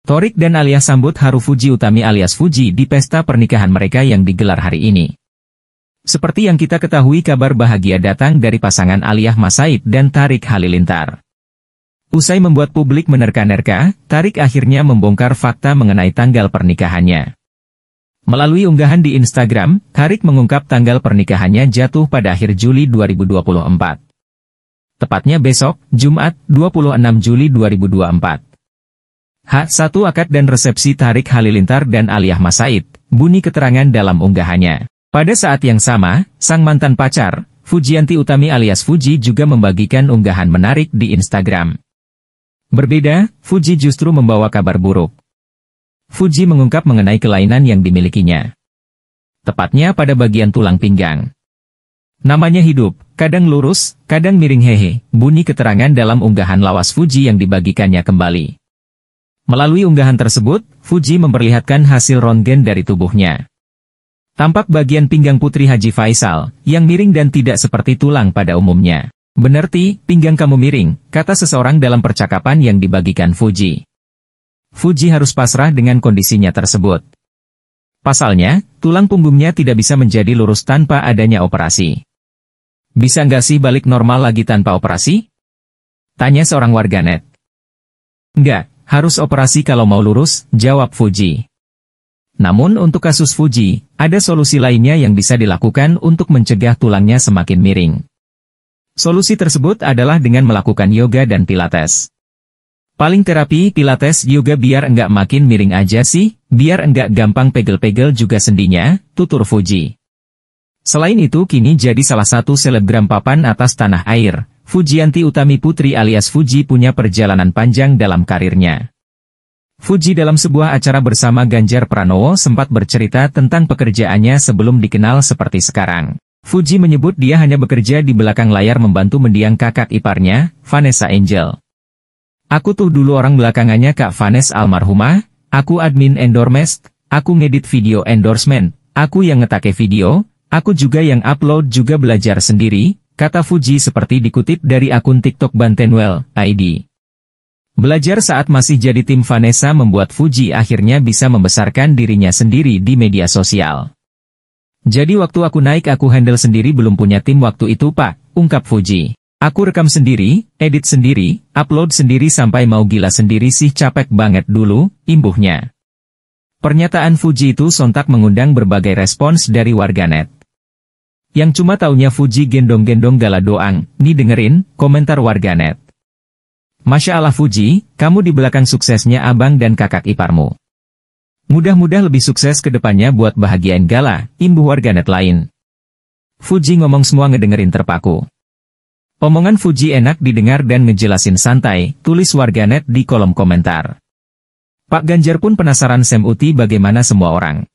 Torik dan alias sambut haru Fuji Utami alias Fuji di pesta pernikahan mereka yang digelar hari ini. Seperti yang kita ketahui kabar bahagia datang dari pasangan alias Masaid dan Tarik Halilintar. Usai membuat publik menerka-nerka, Tarik akhirnya membongkar fakta mengenai tanggal pernikahannya. Melalui unggahan di Instagram, Tarik mengungkap tanggal pernikahannya jatuh pada akhir Juli 2024. Tepatnya besok, Jumat, 26 Juli 2024. H1 Akad dan Resepsi Tarik Halilintar dan Aliyah Masaid, bunyi keterangan dalam unggahannya. Pada saat yang sama, sang mantan pacar, Fujianti Utami alias Fuji juga membagikan unggahan menarik di Instagram. Berbeda, Fuji justru membawa kabar buruk. Fuji mengungkap mengenai kelainan yang dimilikinya. Tepatnya pada bagian tulang pinggang. Namanya hidup, kadang lurus, kadang miring hehe, bunyi keterangan dalam unggahan lawas Fuji yang dibagikannya kembali. Melalui unggahan tersebut, Fuji memperlihatkan hasil rontgen dari tubuhnya. Tampak bagian pinggang Putri Haji Faisal, yang miring dan tidak seperti tulang pada umumnya. Benar ti, pinggang kamu miring, kata seseorang dalam percakapan yang dibagikan Fuji. Fuji harus pasrah dengan kondisinya tersebut. Pasalnya, tulang punggungnya tidak bisa menjadi lurus tanpa adanya operasi. Bisa nggak sih balik normal lagi tanpa operasi? Tanya seorang warganet. Nggak, harus operasi kalau mau lurus, jawab Fuji. Namun untuk kasus Fuji, ada solusi lainnya yang bisa dilakukan untuk mencegah tulangnya semakin miring. Solusi tersebut adalah dengan melakukan yoga dan pilates. Paling terapi pilates yoga biar enggak makin miring aja sih, biar enggak gampang pegel-pegel juga sendinya, tutur Fuji. Selain itu kini jadi salah satu selebgram papan atas tanah air, Fujianti Utami Putri alias Fuji punya perjalanan panjang dalam karirnya. Fuji dalam sebuah acara bersama Ganjar Pranowo sempat bercerita tentang pekerjaannya sebelum dikenal seperti sekarang. Fuji menyebut dia hanya bekerja di belakang layar membantu mendiang kakak iparnya, Vanessa Angel. Aku tuh dulu orang belakangannya Kak Vanessa almarhumah, aku admin endormest, aku ngedit video endorsement, aku yang ngetake video, aku juga yang upload juga belajar sendiri, kata Fuji seperti dikutip dari akun TikTok Bantenwell, ID. Belajar saat masih jadi tim Vanessa membuat Fuji akhirnya bisa membesarkan dirinya sendiri di media sosial. Jadi waktu aku naik aku handle sendiri belum punya tim waktu itu pak, ungkap Fuji. Aku rekam sendiri, edit sendiri, upload sendiri sampai mau gila sendiri sih capek banget dulu, imbuhnya. Pernyataan Fuji itu sontak mengundang berbagai respons dari warganet. Yang cuma taunya Fuji gendong-gendong gala doang, nih dengerin, komentar warganet. Masya Allah Fuji, kamu di belakang suksesnya abang dan kakak iparmu. Mudah-mudah lebih sukses ke depannya buat bahagiain gala, imbuh warganet lain. Fuji ngomong semua ngedengerin terpaku. Omongan Fuji enak didengar dan ngejelasin santai, tulis warganet di kolom komentar. Pak Ganjar pun penasaran Sam Uti bagaimana semua orang.